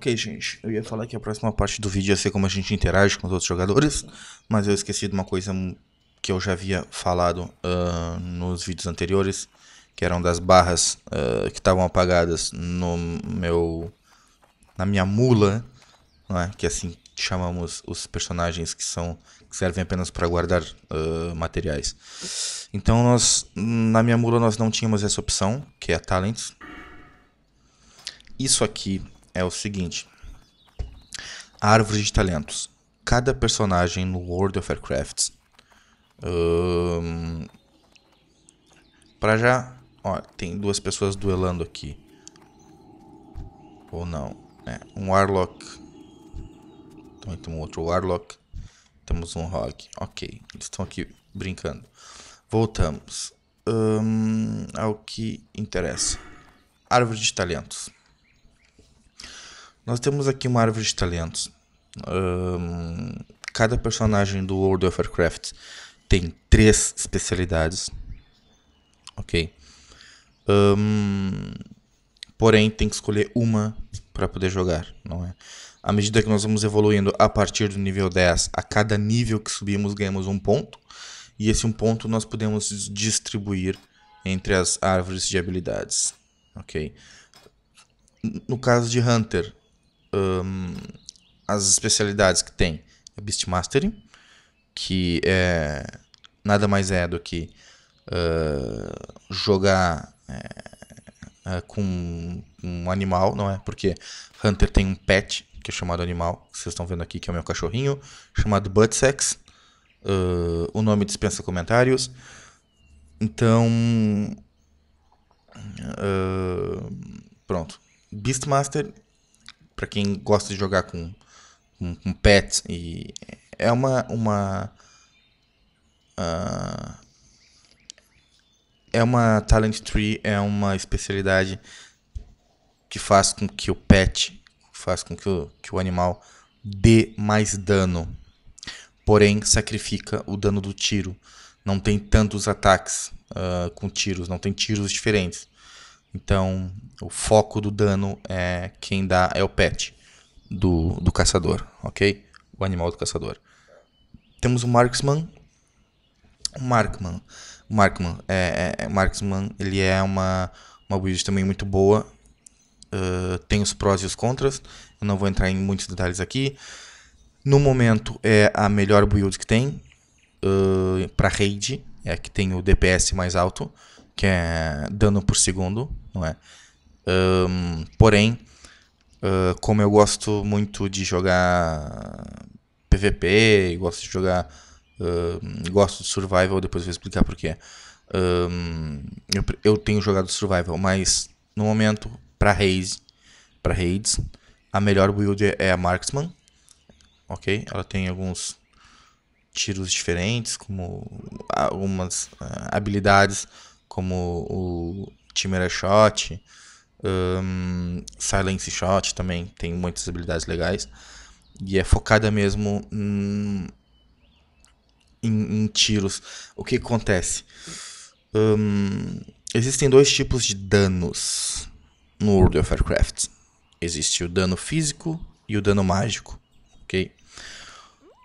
Ok, gente, eu ia falar que a próxima parte do vídeo ia ser como a gente interage com os outros jogadores, mas eu esqueci de uma coisa que eu já havia falado uh, nos vídeos anteriores, que eram das barras uh, que estavam apagadas no meu, na minha mula, né? que assim chamamos os personagens que são que servem apenas para guardar uh, materiais. Então nós, na minha mula nós não tínhamos essa opção, que é a Talents. Isso aqui é o seguinte: Árvore de talentos. Cada personagem no World of Warcraft. Hum, para já, ó, tem duas pessoas duelando aqui. Ou não? É, um Warlock. Também então, outro Warlock. Temos um Rogue. Ok, eles estão aqui brincando. Voltamos ao que interessa: Árvore de talentos. Nós temos aqui uma árvore de talentos. Um, cada personagem do World of Warcraft tem três especialidades. Ok. Um, porém, tem que escolher uma para poder jogar, não é? À medida que nós vamos evoluindo a partir do nível 10, a cada nível que subimos ganhamos um ponto. E esse um ponto nós podemos distribuir entre as árvores de habilidades, ok? No caso de Hunter, um, as especialidades que tem é Mastering, que é nada mais é do que uh, jogar é, é, com um animal, não é? Porque Hunter tem um pet que é chamado animal, que vocês estão vendo aqui, que é o meu cachorrinho, chamado Buttsex. Uh, o nome dispensa comentários. Então. Uh, pronto. Beastmaster para quem gosta de jogar com, com, com, pets. E é uma. uma uh, é uma Talent Tree, é uma especialidade que faz com que o pet, faz com que o, que o animal dê mais dano. Porém, sacrifica o dano do tiro. Não tem tantos ataques uh, com tiros, não tem tiros diferentes. Então, o foco do dano é quem dá é o pet do, do caçador, ok? O animal do caçador. Temos o marksman. O markman, o markman é, é, é marksman, ele é uma uma build também muito boa. Uh, tem os prós e os contras. Eu não vou entrar em muitos detalhes aqui. No momento é a melhor build que tem uh, ah, para raid, é a que tem o DPS mais alto que é dano por segundo, não é? Um, porém, uh, como eu gosto muito de jogar PVP, gosto de jogar. Uh, gosto de survival, depois vou explicar porquê. Um, eu, eu tenho jogado survival, mas no momento, para raids, para raids, a melhor build é a Marksman, ok? Ela tem alguns tiros diferentes, como algumas uh, habilidades como o timer Shot, um, Silence Shot também tem muitas habilidades legais. E é focada mesmo em, em, em tiros. O que acontece? Um, existem dois tipos de danos no World of Warcraft. Existe o dano físico e o dano mágico, ok?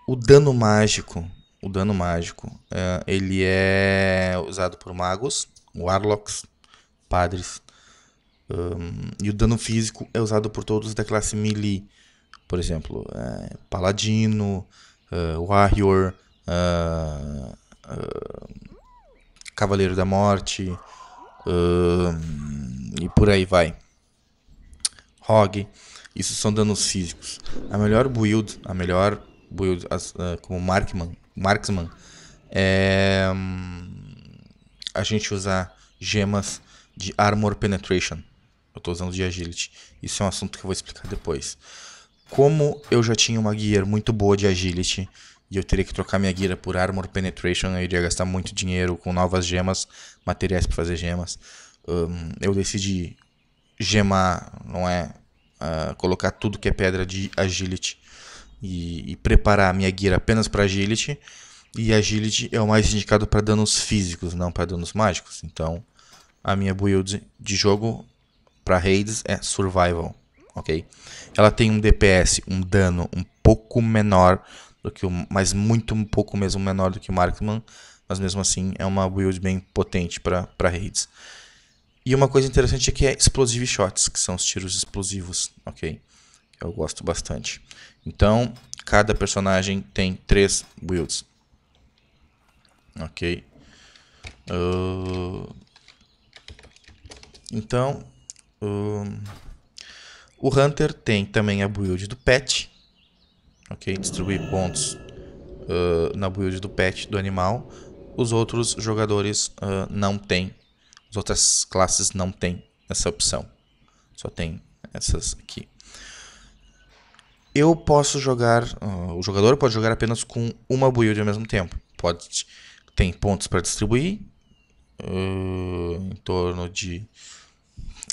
O dano mágico o dano mágico. Uh, ele é usado por magos, warlocks, padres. Um, e o dano físico é usado por todos da classe melee. Por exemplo, uh, paladino, uh, warrior, cavaleiro da morte. e por aí vai. Rogue. Isso são danos físicos. A melhor build, a melhor build as, uh, como Markman Marksman, é, a gente usar gemas de Armor Penetration. Eu estou usando de Agility. Isso é um assunto que eu vou explicar depois. Como eu já tinha uma gear muito boa de Agility e eu teria que trocar minha gear por Armor Penetration, eu iria gastar muito dinheiro com novas gemas, materiais para fazer gemas. Um, eu decidi gemar, não é? Uh, colocar tudo que é pedra de agility e, e preparar a minha guia apenas para agility. E agility é o mais indicado para danos físicos, não para danos mágicos. Então, a minha build de jogo para raids é survival, ok? Ela tem um DPS, um dano um pouco menor do que o, mas muito um pouco mesmo menor do que o Marksman, mas mesmo assim é uma build bem potente para raids. E uma coisa interessante é que é explosive shots, que são os tiros explosivos, ok? Eu gosto bastante. Então, cada personagem tem três builds. Ok? Uh, então, uh, o Hunter tem também a build do pet. Ok? Distribuir pontos uh, na build do pet do animal. Os outros jogadores não têm. As outras classes não têm essa opção. Só tem essas aqui eu posso jogar, uh, o jogador pode jogar apenas com uma build ao mesmo tempo. Pode, tem pontos para distribuir, uh, em torno de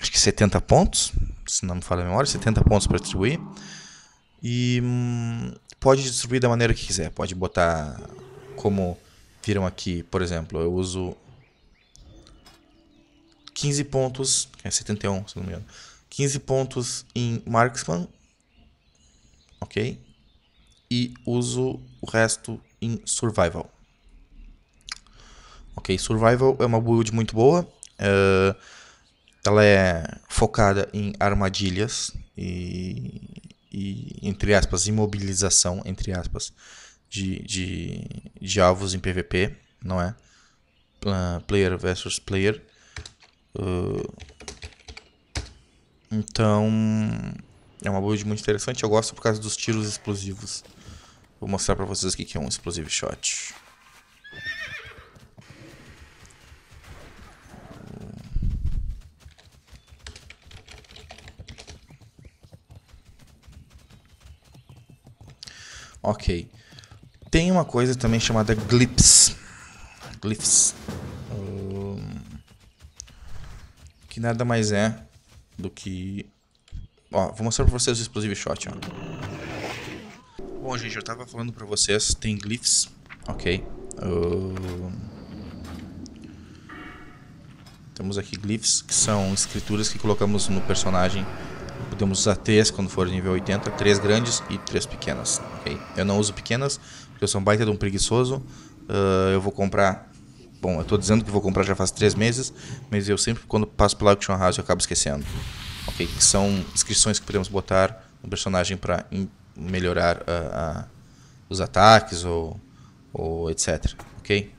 acho que 70 pontos, se não me falha a memória, 70 pontos para distribuir. E hum, pode distribuir da maneira que quiser. Pode botar como viram aqui, por exemplo, eu uso 15 pontos, é 71, se não me engano. 15 pontos em Marksman, ok? E uso o resto em Survival. Ok, Survival é uma build muito boa. Uh, ela é focada em armadilhas e, e, entre aspas, imobilização, entre aspas, de, de, de alvos em PVP, não é? Uh, player versus player. Uh, então, é uma build muito interessante, eu gosto por causa dos tiros explosivos. Vou mostrar pra vocês o que é um explosive shot. Ok. Tem uma coisa também chamada glyphs. Glyphs. Um, que nada mais é do que Ó, vou mostrar pra vocês o explosive shot, ó. Bom, gente, eu tava falando pra vocês, tem glyphs. Ok. Uh... Temos aqui glyphs, que são escrituras que colocamos no personagem. Podemos usar três quando for nível 80, três grandes e três pequenas. Eu não uso pequenas, porque eu sou um baita de um preguiçoso. Uh, eu vou comprar Bom, eu estou dizendo que vou comprar já faz três meses, mas eu sempre, quando passo pela Action House, eu acabo esquecendo okay? que são inscrições que podemos botar no personagem para melhorar uh, uh, os ataques ou, ou etc. Ok.